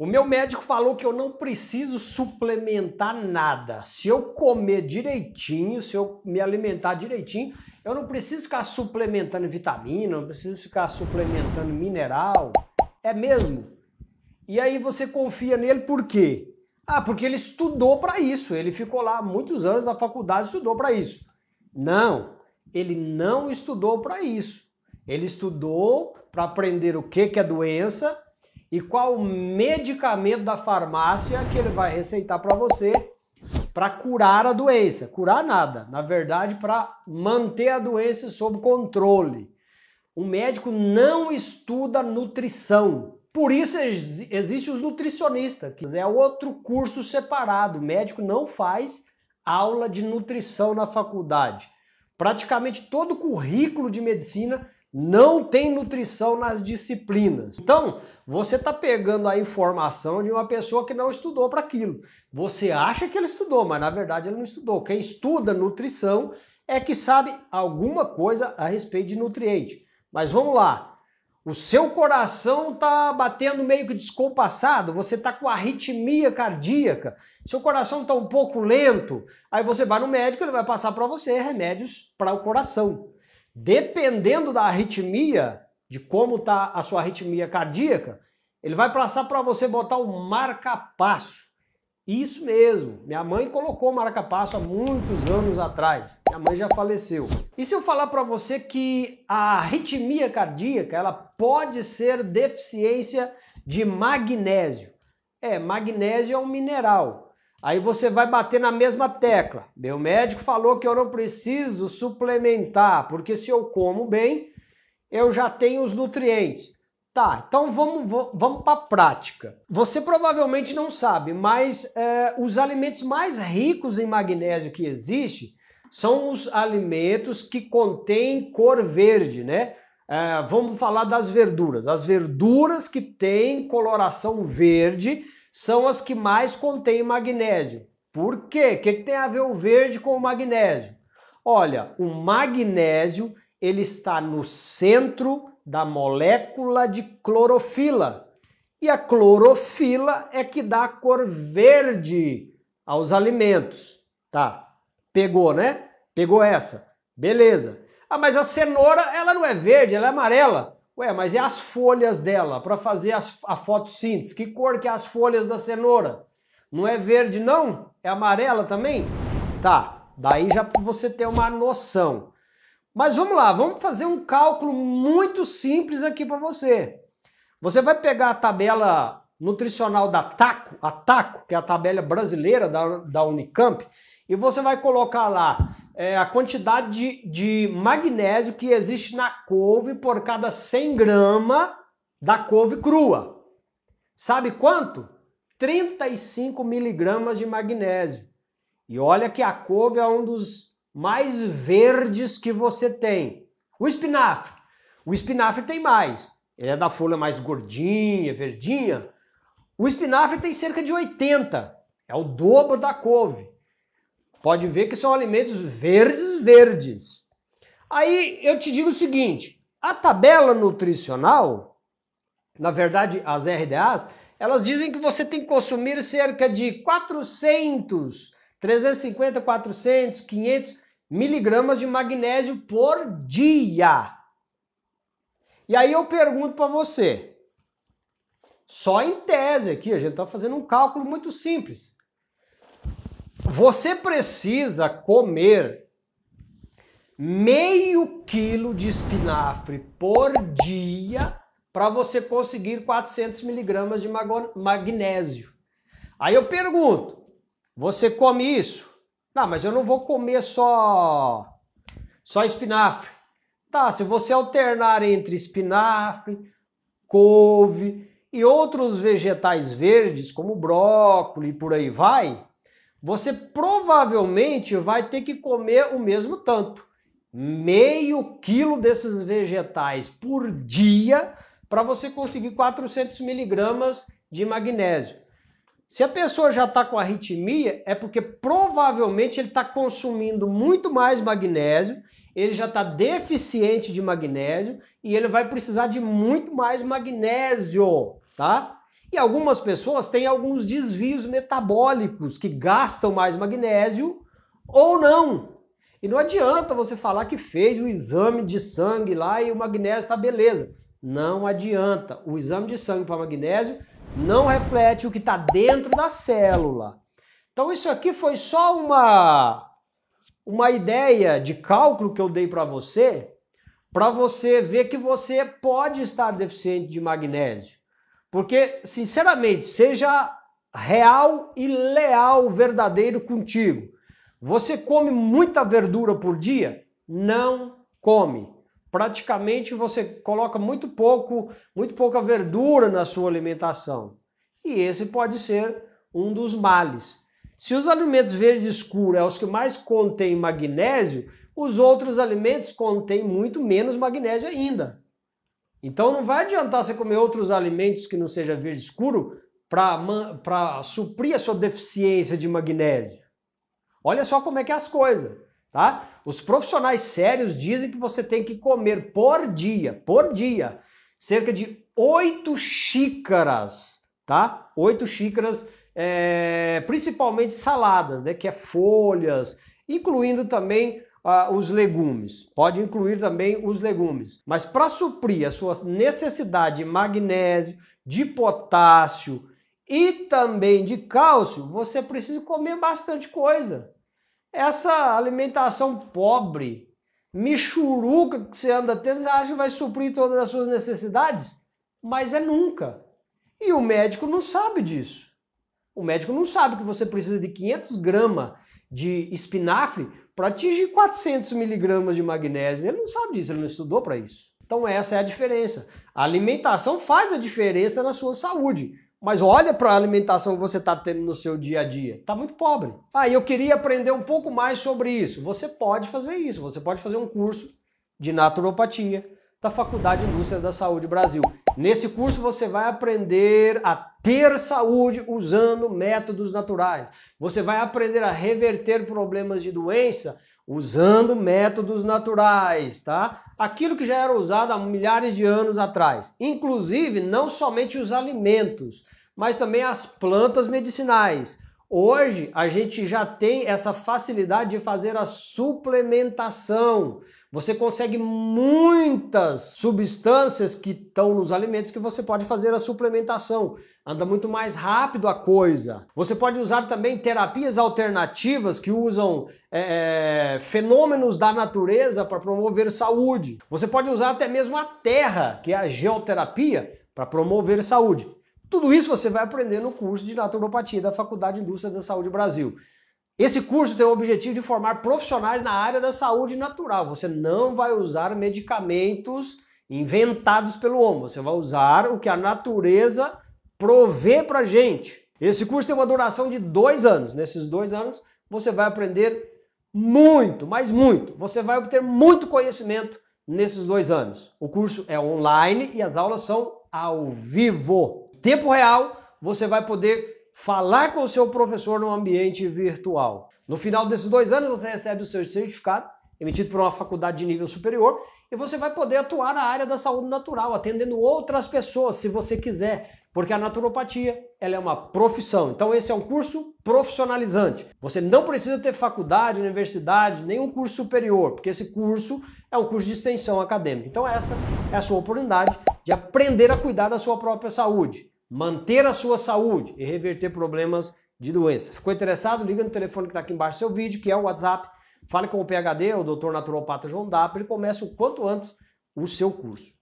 O meu médico falou que eu não preciso suplementar nada. Se eu comer direitinho, se eu me alimentar direitinho, eu não preciso ficar suplementando vitamina, não preciso ficar suplementando mineral. É mesmo? E aí você confia nele por quê? Ah, porque ele estudou para isso. Ele ficou lá muitos anos na faculdade, estudou para isso. Não, ele não estudou para isso. Ele estudou para aprender o que, que é doença, e qual medicamento da farmácia que ele vai receitar para você para curar a doença. Curar nada, na verdade, para manter a doença sob controle. O médico não estuda nutrição. Por isso existe os nutricionistas, que é outro curso separado. O médico não faz aula de nutrição na faculdade. Praticamente todo o currículo de medicina não tem nutrição nas disciplinas. Então, você está pegando a informação de uma pessoa que não estudou para aquilo. Você acha que ele estudou, mas na verdade ele não estudou. Quem estuda nutrição é que sabe alguma coisa a respeito de nutriente. Mas vamos lá. O seu coração está batendo meio que descompassado, você está com arritmia cardíaca, seu coração está um pouco lento. Aí você vai no médico, ele vai passar para você remédios para o coração dependendo da arritmia, de como está a sua arritmia cardíaca, ele vai passar para você botar o um marca-passo. Isso mesmo, minha mãe colocou marca-passo há muitos anos atrás. Minha mãe já faleceu. E se eu falar para você que a arritmia cardíaca, ela pode ser deficiência de magnésio? É, magnésio é um mineral. Aí você vai bater na mesma tecla. Meu médico falou que eu não preciso suplementar, porque se eu como bem, eu já tenho os nutrientes. Tá, então vamos, vamos para a prática. Você provavelmente não sabe, mas é, os alimentos mais ricos em magnésio que existe são os alimentos que contêm cor verde, né? É, vamos falar das verduras. As verduras que têm coloração verde são as que mais contêm magnésio. Por quê? O que, que tem a ver o verde com o magnésio? Olha, o magnésio ele está no centro da molécula de clorofila. E a clorofila é que dá a cor verde aos alimentos. Tá, pegou, né? Pegou essa. Beleza. Ah, mas a cenoura, ela não é verde, ela é amarela. Ué, mas e as folhas dela para fazer as, a fotossíntese? Que cor que é as folhas da cenoura? Não é verde não? É amarela também? Tá, daí já você tem uma noção. Mas vamos lá, vamos fazer um cálculo muito simples aqui para você. Você vai pegar a tabela nutricional da TACO, a TACO, que é a tabela brasileira da, da Unicamp, e você vai colocar lá é, a quantidade de, de magnésio que existe na couve por cada 100 gramas da couve crua. Sabe quanto? 35 miligramas de magnésio. E olha que a couve é um dos mais verdes que você tem. O espinafre. O espinafre tem mais. Ele é da folha mais gordinha, verdinha. O espinafre tem cerca de 80. É o dobro da couve. Pode ver que são alimentos verdes, verdes. Aí eu te digo o seguinte: a tabela nutricional, na verdade, as RDAs, elas dizem que você tem que consumir cerca de 400, 350, 400, 500 miligramas de magnésio por dia. E aí eu pergunto para você, só em tese aqui, a gente está fazendo um cálculo muito simples. Você precisa comer meio quilo de espinafre por dia para você conseguir 400 miligramas de magnésio. Aí eu pergunto, você come isso? Não, mas eu não vou comer só só espinafre. Tá, se você alternar entre espinafre, couve e outros vegetais verdes, como brócolis e por aí vai, você provavelmente vai ter que comer o mesmo tanto, meio quilo desses vegetais por dia, para você conseguir 400 miligramas de magnésio. Se a pessoa já está com arritmia, é porque provavelmente ele está consumindo muito mais magnésio, ele já está deficiente de magnésio e ele vai precisar de muito mais magnésio, tá? E algumas pessoas têm alguns desvios metabólicos que gastam mais magnésio ou não. E não adianta você falar que fez o exame de sangue lá e o magnésio está beleza. Não adianta. O exame de sangue para magnésio não reflete o que está dentro da célula. Então isso aqui foi só uma uma ideia de cálculo que eu dei para você, para você ver que você pode estar deficiente de magnésio. Porque, sinceramente, seja real e leal, verdadeiro contigo. Você come muita verdura por dia? Não come. Praticamente você coloca muito pouco, muito pouca verdura na sua alimentação. E esse pode ser um dos males. Se os alimentos verde escuro é os que mais contêm magnésio, os outros alimentos contêm muito menos magnésio ainda. Então não vai adiantar você comer outros alimentos que não seja verde escuro para suprir a sua deficiência de magnésio. Olha só como é que é as coisas, tá? Os profissionais sérios dizem que você tem que comer por dia, por dia, cerca de 8 xícaras, tá? 8 xícaras, é, principalmente saladas, né? Que é folhas, incluindo também ah, os legumes, pode incluir também os legumes. Mas para suprir a sua necessidade de magnésio, de potássio e também de cálcio, você precisa comer bastante coisa. Essa alimentação pobre, michuruca que você anda tendo, você acha que vai suprir todas as suas necessidades? Mas é nunca. E o médico não sabe disso. O médico não sabe que você precisa de 500 gramas de espinafre para atingir 400 miligramas de magnésio. Ele não sabe disso, ele não estudou para isso. Então essa é a diferença. A alimentação faz a diferença na sua saúde. Mas olha para a alimentação que você está tendo no seu dia a dia. Está muito pobre. Ah, eu queria aprender um pouco mais sobre isso. Você pode fazer isso. Você pode fazer um curso de naturopatia da Faculdade de Indústria da Saúde Brasil. Nesse curso você vai aprender a ter saúde usando métodos naturais. Você vai aprender a reverter problemas de doença usando métodos naturais, tá? Aquilo que já era usado há milhares de anos atrás. Inclusive, não somente os alimentos, mas também as plantas medicinais Hoje a gente já tem essa facilidade de fazer a suplementação. Você consegue muitas substâncias que estão nos alimentos que você pode fazer a suplementação. Anda muito mais rápido a coisa. Você pode usar também terapias alternativas que usam é, é fenômenos da natureza para promover saúde. Você pode usar até mesmo a terra, que é a geoterapia, para promover saúde. Tudo isso você vai aprender no curso de naturopatia da Faculdade de Indústria da Saúde Brasil. Esse curso tem o objetivo de formar profissionais na área da saúde natural. Você não vai usar medicamentos inventados pelo homem, você vai usar o que a natureza provê para gente. Esse curso tem uma duração de dois anos. Nesses dois anos, você vai aprender muito, mas muito. Você vai obter muito conhecimento nesses dois anos. O curso é online e as aulas são ao vivo tempo real, você vai poder falar com o seu professor no ambiente virtual. No final desses dois anos, você recebe o seu certificado, emitido por uma faculdade de nível superior, e você vai poder atuar na área da saúde natural, atendendo outras pessoas, se você quiser, porque a naturopatia ela é uma profissão. Então esse é um curso profissionalizante. Você não precisa ter faculdade, universidade, nenhum curso superior, porque esse curso é um curso de extensão acadêmica. Então essa é a sua oportunidade de aprender a cuidar da sua própria saúde, manter a sua saúde e reverter problemas de doença. Ficou interessado? Liga no telefone que está aqui embaixo do seu vídeo, que é o WhatsApp. Fale com o PHD, o Dr. Naturopata João Dapper, e comece o quanto antes o seu curso.